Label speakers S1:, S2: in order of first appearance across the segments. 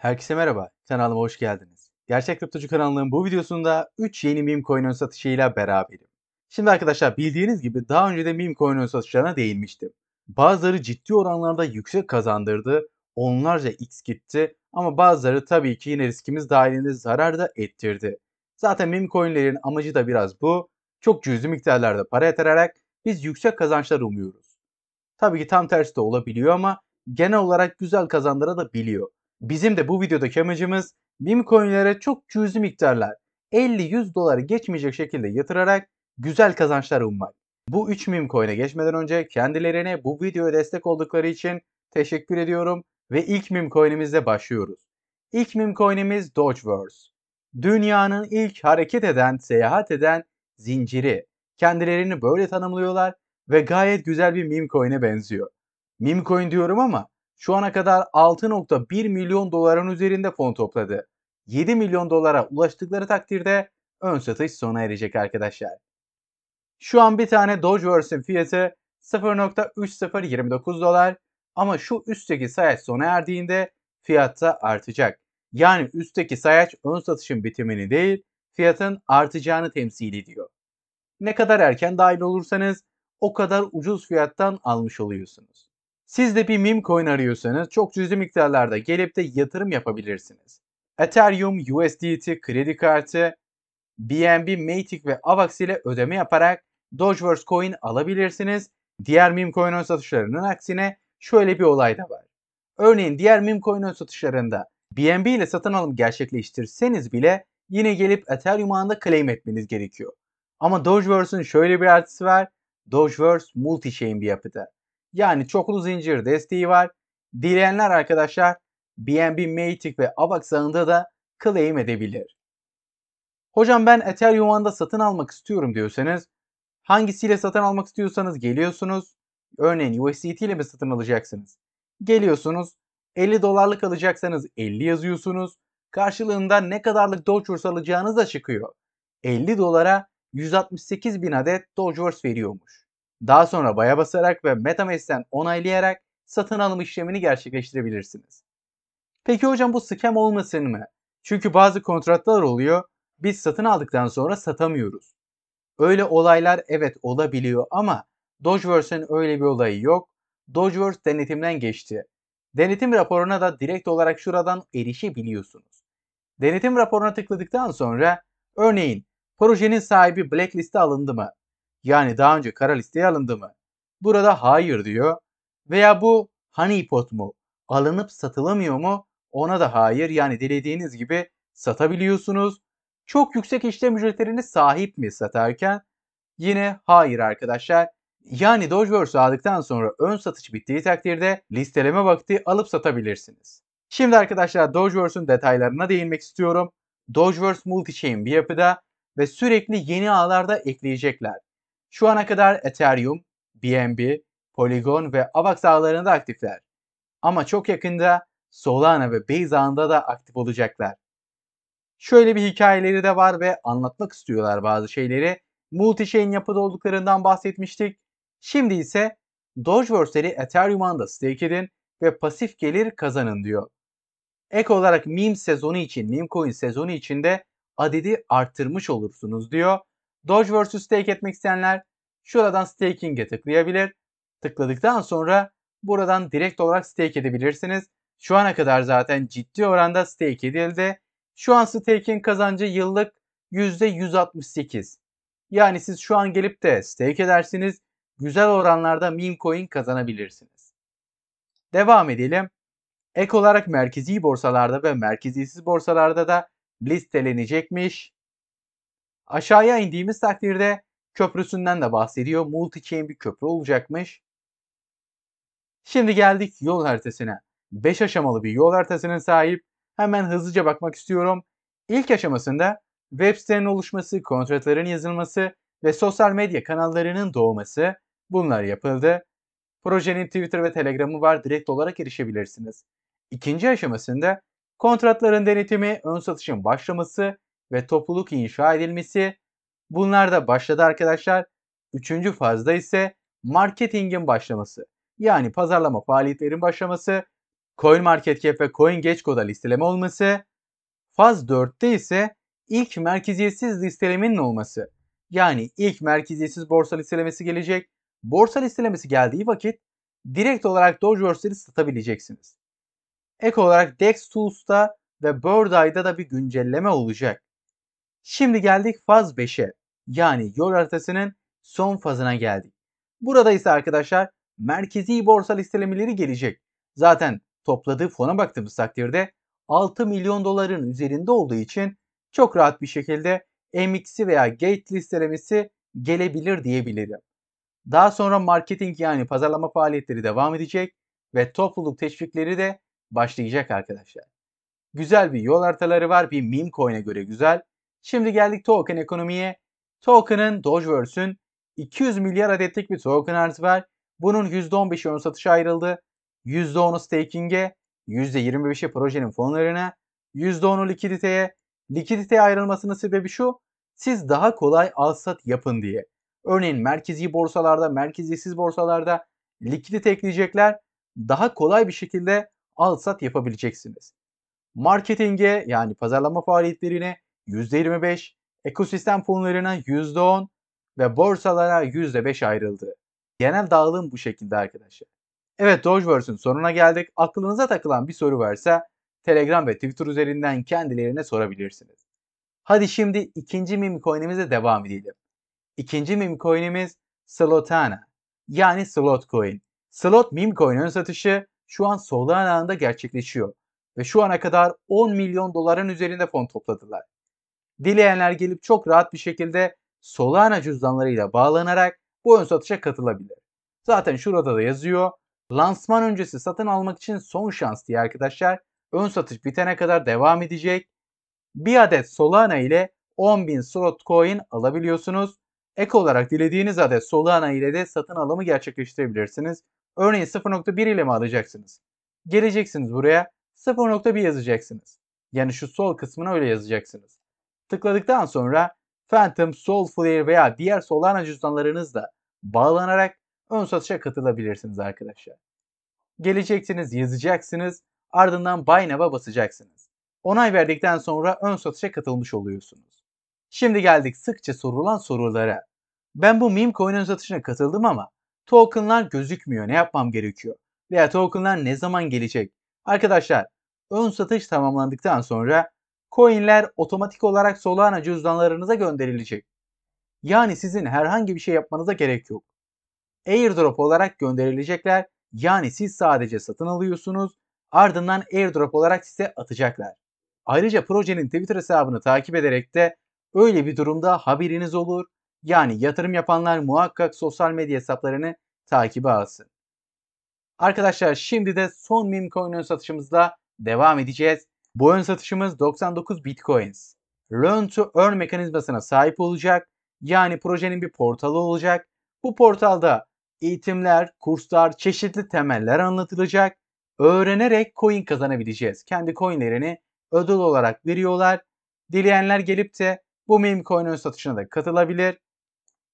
S1: Herkese merhaba, kanalıma hoş geldiniz. Gerçek Kriptocu kanalının bu videosunda 3 yeni meme coin satışıyla beraberim. Şimdi arkadaşlar bildiğiniz gibi daha önce de meme coin satışlarına değinmiştim. Bazıları ciddi oranlarda yüksek kazandırdı, onlarca x gitti ama bazıları tabii ki yine riskimiz dahilinde zarar da ettirdi. Zaten meme coinlerin amacı da biraz bu. Çok cüzi miktarlarda para yatırarak biz yüksek kazançlar umuyoruz. Tabii ki tam tersi de olabiliyor ama genel olarak güzel kazandıra da biliyor. Bizim de bu videodaki amacımız meme coinlere çok cüzi miktarlar 50-100 doları geçmeyecek şekilde yatırarak güzel kazançlar ummak. Bu 3 meme coin'e geçmeden önce kendilerine bu videoya destek oldukları için teşekkür ediyorum ve ilk meme coin'imizle başlıyoruz. İlk meme coin'imiz Dogeverse. Dünyanın ilk hareket eden, seyahat eden zinciri. Kendilerini böyle tanımlıyorlar ve gayet güzel bir meme coin'e benziyor. Meme coin diyorum ama şu ana kadar 6.1 milyon doların üzerinde fon topladı. 7 milyon dolara ulaştıkları takdirde ön satış sona erecek arkadaşlar. Şu an bir tane Dogeverse'in fiyatı 0.3029 dolar ama şu üstteki sayaç sona erdiğinde fiyatta artacak. Yani üstteki sayaç ön satışın bitimini değil fiyatın artacağını temsil ediyor. Ne kadar erken dahil olursanız o kadar ucuz fiyattan almış oluyorsunuz. Siz de bir meme coin arıyorsanız çok cüzi miktarlarda gelip de yatırım yapabilirsiniz. Ethereum, USDT, kredi kartı, BNB, Matic ve AVAX ile ödeme yaparak Dogeverse coin alabilirsiniz. Diğer meme coin ön satışlarının aksine şöyle bir olay da var. Örneğin diğer meme coin ön satışlarında BNB ile satın alım gerçekleştirseniz bile yine gelip Ethereum ağında claim etmeniz gerekiyor. Ama Dogeverse'ün şöyle bir artısı var. Dogeverse multi-chain bir yapıda. Yani çoklu zincir desteği var. Dileyenler arkadaşlar BNB Matic ve AVAX ağında da claim edebilir. Hocam ben Ethereum satın almak istiyorum diyorsanız hangisiyle satın almak istiyorsanız geliyorsunuz. Örneğin USDT ile mi satın alacaksınız? Geliyorsunuz 50 dolarlık alacaksanız 50 yazıyorsunuz. Karşılığında ne kadarlık Dogeverse alacağınız da çıkıyor. 50 dolara 168 bin adet Dogeverse veriyormuş. Daha sonra baya basarak ve MetaMask'ten onaylayarak satın alım işlemini gerçekleştirebilirsiniz. Peki hocam bu scam olmasın mı? Çünkü bazı kontratlar oluyor. Biz satın aldıktan sonra satamıyoruz. Öyle olaylar evet olabiliyor ama Dogeverse'ün öyle bir olayı yok. Dogeverse denetimden geçti. Denetim raporuna da direkt olarak şuradan erişebiliyorsunuz. Denetim raporuna tıkladıktan sonra örneğin projenin sahibi blackliste alındı mı? yani daha önce kara listeye alındı mı? Burada hayır diyor. Veya bu honeypot mu? Alınıp satılamıyor mu? Ona da hayır yani dilediğiniz gibi satabiliyorsunuz. Çok yüksek işlem ücretlerine sahip mi satarken? Yine hayır arkadaşlar. Yani Dogeverse aldıktan sonra ön satış bittiği takdirde listeleme vakti alıp satabilirsiniz. Şimdi arkadaşlar Dogeverse'ün detaylarına değinmek istiyorum. Dogeverse multi-chain bir yapıda ve sürekli yeni ağlarda ekleyecekler. Şu ana kadar Ethereum, BNB, Polygon ve AVAX ağlarında aktifler. Ama çok yakında Solana ve Base ağında da aktif olacaklar. Şöyle bir hikayeleri de var ve anlatmak istiyorlar bazı şeyleri. Multishain yapıda olduklarından bahsetmiştik. Şimdi ise Dogeverse'leri Ethereum'a da stake edin ve pasif gelir kazanın diyor. Ek olarak meme sezonu için, meme coin sezonu için de adedi arttırmış olursunuz diyor. Doge vs stake etmek isteyenler şuradan staking'e tıklayabilir. Tıkladıktan sonra buradan direkt olarak stake edebilirsiniz. Şu ana kadar zaten ciddi oranda stake edildi. Şu an staking kazancı yıllık %168. Yani siz şu an gelip de stake edersiniz. Güzel oranlarda meme coin kazanabilirsiniz. Devam edelim. Ek olarak merkezi borsalarda ve merkezisiz borsalarda da listelenecekmiş. Aşağıya indiğimiz takdirde köprüsünden de bahsediyor. Multi chain bir köprü olacakmış. Şimdi geldik yol haritasına. 5 aşamalı bir yol haritasına sahip. Hemen hızlıca bakmak istiyorum. İlk aşamasında web sitenin oluşması, kontratların yazılması ve sosyal medya kanallarının doğması bunlar yapıldı. Projenin Twitter ve Telegram'ı var direkt olarak erişebilirsiniz. İkinci aşamasında kontratların denetimi, ön satışın başlaması ve topluluk inşa edilmesi. Bunlar da başladı arkadaşlar. Üçüncü fazda ise marketingin başlaması. Yani pazarlama faaliyetlerin başlaması, CoinMarketCap ve CoinGecko'da listeleme olması. Faz 4'te ise ilk merkeziyetsiz listelemenin olması. Yani ilk merkeziyetsiz borsa listelemesi gelecek. Borsa listelemesi geldiği vakit direkt olarak Dogeverse'leri satabileceksiniz. Ek olarak DexTools'ta ve Bird da bir güncelleme olacak. Şimdi geldik faz 5'e yani yol haritasının son fazına geldik. Burada ise arkadaşlar merkezi borsal listelemeleri gelecek. Zaten topladığı fona baktığımız takdirde 6 milyon doların üzerinde olduğu için çok rahat bir şekilde MX'i veya Gate listelemesi gelebilir diyebilirim. Daha sonra marketing yani pazarlama faaliyetleri devam edecek ve topluluk teşvikleri de başlayacak arkadaşlar. Güzel bir yol haritaları var. Bir meme coin'e göre güzel. Şimdi geldik token ekonomiye. Token'ın Dogeverse'ün 200 milyar adetlik bir token arzı var. Bunun %15'i ön satışa ayrıldı. %10'u staking'e, %25'i projenin fonlarına, %10'u likiditeye. Likiditeye ayrılmasının sebebi şu, siz daha kolay al sat yapın diye. Örneğin merkezi borsalarda, merkezisiz borsalarda likidite ekleyecekler. Daha kolay bir şekilde al sat yapabileceksiniz. Marketinge yani pazarlama faaliyetlerine %25, ekosistem fonlarına %10 ve borsalara %5 ayrıldı. Genel dağılım bu şekilde arkadaşlar. Evet Dogeverse'ün sonuna geldik. Aklınıza takılan bir soru varsa Telegram ve Twitter üzerinden kendilerine sorabilirsiniz. Hadi şimdi ikinci meme coin'imize devam edelim. İkinci meme coin'imiz Slotana yani Slot Coin. Slot meme coin satışı şu an Solana'da gerçekleşiyor ve şu ana kadar 10 milyon doların üzerinde fon topladılar. Dileyenler gelip çok rahat bir şekilde Solana cüzdanlarıyla bağlanarak bu ön satışa katılabilir. Zaten şurada da yazıyor. Lansman öncesi satın almak için son şans diye arkadaşlar. Ön satış bitene kadar devam edecek. Bir adet Solana ile 10.000 slot coin alabiliyorsunuz. Ek olarak dilediğiniz adet Solana ile de satın alımı gerçekleştirebilirsiniz. Örneğin 0.1 ile mi alacaksınız? Geleceksiniz buraya 0.1 yazacaksınız. Yani şu sol kısmına öyle yazacaksınız. Tıkladıktan sonra Phantom, Soul Flare veya diğer Solana cüzdanlarınızla bağlanarak ön satışa katılabilirsiniz arkadaşlar. Geleceksiniz, yazacaksınız, ardından Buy basacaksınız. Onay verdikten sonra ön satışa katılmış oluyorsunuz. Şimdi geldik sıkça sorulan sorulara. Ben bu meme coin ön satışına katıldım ama tokenlar gözükmüyor. Ne yapmam gerekiyor? Veya tokenlar ne zaman gelecek? Arkadaşlar ön satış tamamlandıktan sonra coinler otomatik olarak Solana cüzdanlarınıza gönderilecek. Yani sizin herhangi bir şey yapmanıza gerek yok. Airdrop olarak gönderilecekler. Yani siz sadece satın alıyorsunuz. Ardından airdrop olarak size atacaklar. Ayrıca projenin Twitter hesabını takip ederek de öyle bir durumda haberiniz olur. Yani yatırım yapanlar muhakkak sosyal medya hesaplarını takibe alsın. Arkadaşlar şimdi de son meme coin satışımızda devam edeceğiz. Bu ön satışımız 99 Bitcoins. Learn to Earn mekanizmasına sahip olacak. Yani projenin bir portalı olacak. Bu portalda eğitimler, kurslar, çeşitli temeller anlatılacak. Öğrenerek coin kazanabileceğiz. Kendi coinlerini ödül olarak veriyorlar. Dileyenler gelip de bu meme coin ön satışına da katılabilir.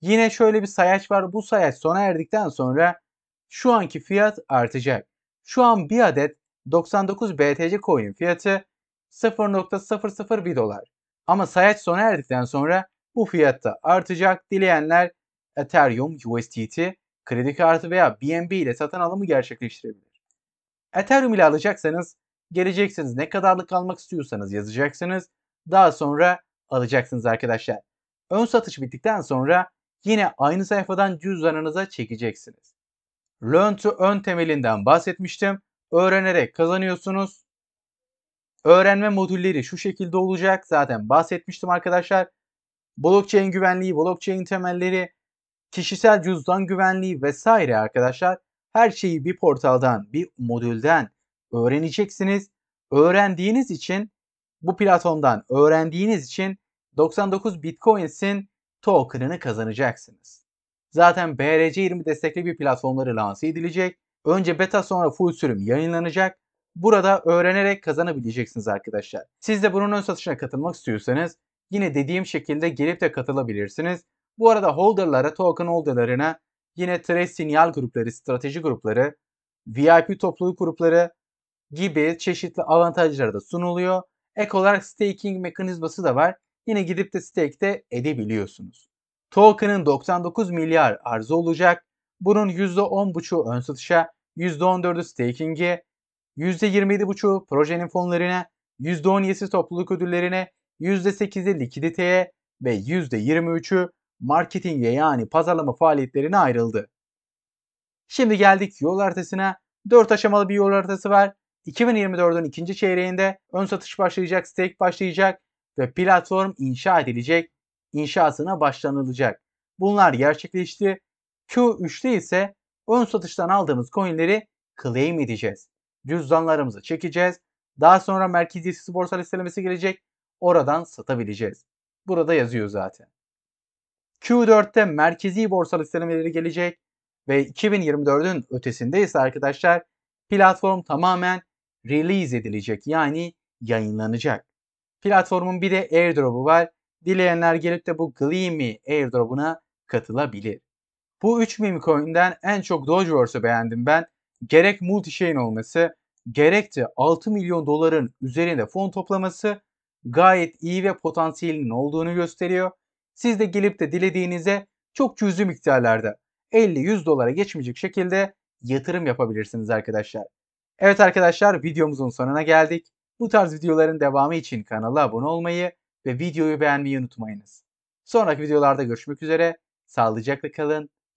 S1: Yine şöyle bir sayaç var. Bu sayaç sona erdikten sonra şu anki fiyat artacak. Şu an bir adet 99 BTC coin fiyatı 0.001 dolar. Ama sayaç sona erdikten sonra bu fiyatta artacak. Dileyenler Ethereum, USDT, kredi kartı veya BNB ile satın alımı gerçekleştirebilir. Ethereum ile alacaksanız geleceksiniz ne kadarlık almak istiyorsanız yazacaksınız. Daha sonra alacaksınız arkadaşlar. Ön satış bittikten sonra yine aynı sayfadan cüzdanınıza çekeceksiniz. Learn to Earn temelinden bahsetmiştim öğrenerek kazanıyorsunuz. Öğrenme modülleri şu şekilde olacak. Zaten bahsetmiştim arkadaşlar. Blockchain güvenliği, blockchain temelleri, kişisel cüzdan güvenliği vesaire arkadaşlar. Her şeyi bir portaldan, bir modülden öğreneceksiniz. Öğrendiğiniz için bu platformdan öğrendiğiniz için 99 Bitcoins'in token'ını kazanacaksınız. Zaten BRC20 destekli bir platformları lanse edilecek. Önce beta sonra full sürüm yayınlanacak. Burada öğrenerek kazanabileceksiniz arkadaşlar. Siz de bunun ön satışına katılmak istiyorsanız yine dediğim şekilde gelip de katılabilirsiniz. Bu arada holderlara, token holderlarına yine trade sinyal grupları, strateji grupları, VIP topluluk grupları gibi çeşitli avantajlar da sunuluyor. Ek olarak staking mekanizması da var. Yine gidip de stake de edebiliyorsunuz. Token'ın 99 milyar arzı olacak. Bunun %10,5'u ön satışa, %14'ü staking'e, %27,5'u projenin fonlarına, %17'si topluluk ödüllerine, %8'i likiditeye ve %23'ü marketinge yani pazarlama faaliyetlerine ayrıldı. Şimdi geldik yol haritasına. 4 aşamalı bir yol haritası var. 2024'ün ikinci çeyreğinde ön satış başlayacak, stake başlayacak ve platform inşa edilecek, inşasına başlanılacak. Bunlar gerçekleşti Q3'te ise ön satıştan aldığımız coinleri claim edeceğiz. Cüzdanlarımızı çekeceğiz. Daha sonra merkeziyetsiz borsa listelemesi gelecek. Oradan satabileceğiz. Burada yazıyor zaten. Q4'te merkezi borsa listelemeleri gelecek ve 2024'ün ötesinde ise arkadaşlar platform tamamen release edilecek yani yayınlanacak. Platformun bir de airdrop'u var. Dileyenler gelip de bu Gleamy airdrop'una katılabilir. Bu 3 meme coin'den en çok Dogeverse'ü beğendim ben. Gerek multi-chain olması, gerek de 6 milyon doların üzerinde fon toplaması gayet iyi ve potansiyelinin olduğunu gösteriyor. Siz de gelip de dilediğinize çok cüzi miktarlarda 50-100 dolara geçmeyecek şekilde yatırım yapabilirsiniz arkadaşlar. Evet arkadaşlar videomuzun sonuna geldik. Bu tarz videoların devamı için kanala abone olmayı ve videoyu beğenmeyi unutmayınız. Sonraki videolarda görüşmek üzere. Sağlıcakla kalın.